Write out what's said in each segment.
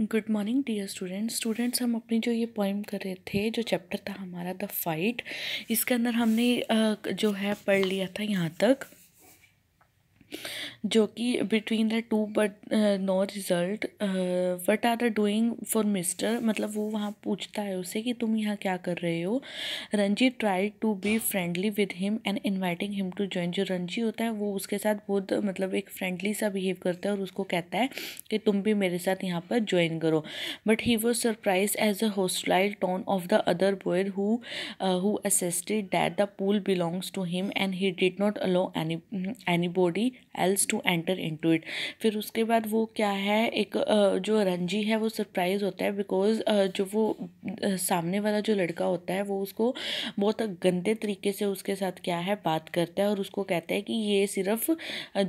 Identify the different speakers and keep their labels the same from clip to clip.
Speaker 1: Good morning dear students students हम अपनी जो ये पोइम कर रहे थे जो चैप्टर था हमारा द फाइट इसके अंदर हमने जो है पढ़ लिया था यहाँ तक जो कि between the two but no result what are the doing for mister मतलब वो वहाँ पूछता है उसे कि तुम यहाँ क्या कर रहे हो Ranji try to be friendly with him and inviting him to join जो रंजी होता है वो उसके साथ बहुत मतलब एक फ्रेंडली सा बिहेव करता है और उसको कहता है कि तुम भी मेरे साथ यहाँ पर ज्वाइन करो but he was surprise as a hostile tone of the other boy who who asserted that the pool belongs to him and he did not allow any any body else to enter in to it फिर उसके बाद वो क्या है एक जो रंजी है वो सरप्राइज होता है बिकॉज जो वो सामने वाला जो लड़का होता है वो उसको बहुत गंदे तरीके से उसके साथ क्या है बात करता है और उसको कहता है कि ये सिर्फ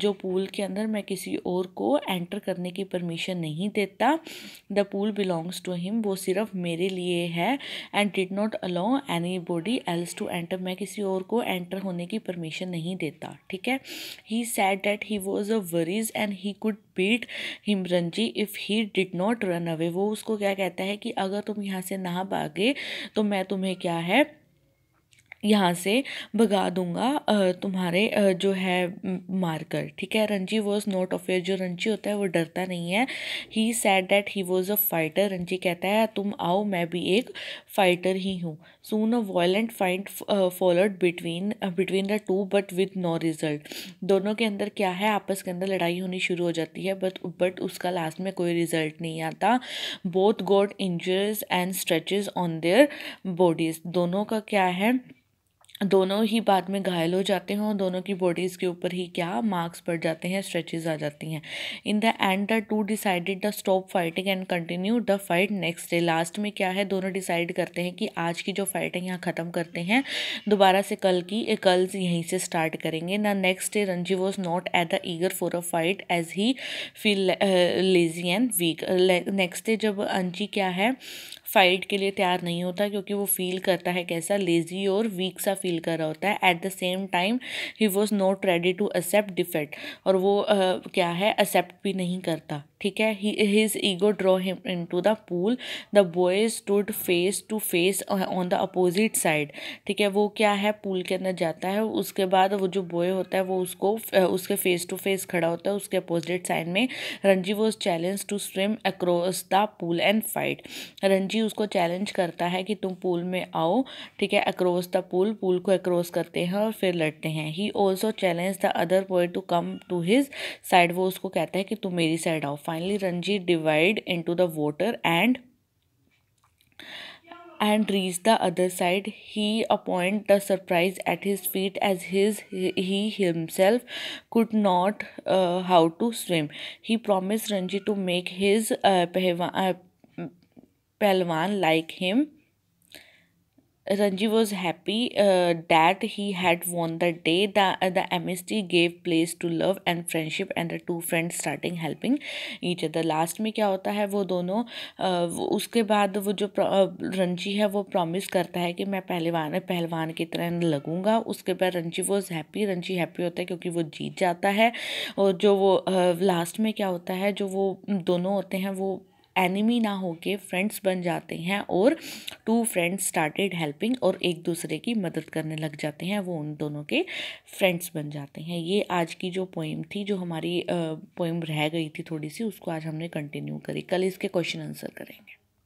Speaker 1: जो पूल के अंदर मैं किसी और को एंटर करने की परमिशन नहीं देता the pool belongs to him वो सिर्फ मेरे लिए है and did not allow any body else to enter मैं किसी और को एंटर होने की परमिशन नहीं देता ठीक है he said said that he was a warrior and he could beat Ranji if he did not run away वो उसको क्या कहता है कि अगर तुम यहाँ से ना भागे तो मैं तुम्हें क्या है यहाँ से भगा दूंगा तुम्हारे जो है मारकर ठीक है रंजी वॉज नॉट अफेयर जो रंजी होता है वो डरता नहीं है he said that he was a fighter Ranji कहता है तुम आओ मैं भी एक फाइटर ही हूँ soon a violent fight followed between between the two but with no result दोनों के अंदर क्या है आपस के अंदर लड़ाई होनी शुरू हो जाती है बट बट उसका लास्ट में कोई रिजल्ट नहीं आता both got injuries and scratches on their bodies दोनों का क्या है दोनों ही बाद में घायल हो जाते हैं और दोनों की बॉडीज़ के ऊपर ही क्या मार्क्स पड़ जाते हैं स्ट्रेचेज आ जाती हैं in the end the two decided the stop fighting and continue the fight next day last में क्या है दोनों डिसाइड करते हैं कि आज की जो फाइट है यहाँ ख़त्म करते हैं दोबारा से कल की कल यहीं से स्टार्ट करेंगे ना next day Ranji was not at the eager for a fight as he feel lazy and weak next day जब अंजी क्या है फाइट के लिए तैयार नहीं होता क्योंकि वो फील करता है कैसा लेजी और वीक सा फील कर रहा होता है at the same time he was not ready to accept defect और वो uh, क्या है एक्सेप्ट भी नहीं करता ठीक है his ego draw him in to the pool the boys stood face to face on the opposite side ठीक है वो क्या है पूल के अंदर जाता है उसके बाद वो जो बॉय होता है वो उसको उसके फेस टू फेस खड़ा होता है उसके अपोजिट साइड में Ranji was challenge to swim across the pool and fight Ranji उसको चैलेंज करता है कि तुम पूल में आओ ठीक है across the pool pool pool को क्रॉस करते हैं और फिर लड़ते हैं he also challenge the other boy to come to his side वो उसको कहता है कि तुम मेरी साइड आओ finally Ranjit divide into the water and and reach the other side he appoint the surprise at his feet as his he himself could not uh, how to swim he promised ranji to make his uh, pehwan, uh, pehlwan like him Ranji was happy uh, that he had won the day. The, uh, the amnesty gave place to love and friendship and the two friends starting helping each other. Last में क्या होता है वो दोनों uh, वो उसके बाद वो जो रंजी है वो प्रॉमिस करता है कि मैं पहलवान पहलवान की तरह लगूंगा उसके बाद Ranji was happy Ranji happy होता है क्योंकि वो जीत जाता है और जो वो last में क्या होता है जो वो दोनों होते हैं वो एनिमी ना होके फ्रेंड्स बन जाते हैं और टू फ्रेंड्स स्टार्टेड हेल्पिंग और एक दूसरे की मदद करने लग जाते हैं वो उन दोनों के फ्रेंड्स बन जाते हैं ये आज की जो पोइम थी जो हमारी पोइम रह गई थी थोड़ी सी उसको आज हमने कंटिन्यू करी कल इसके क्वेश्चन आंसर करेंगे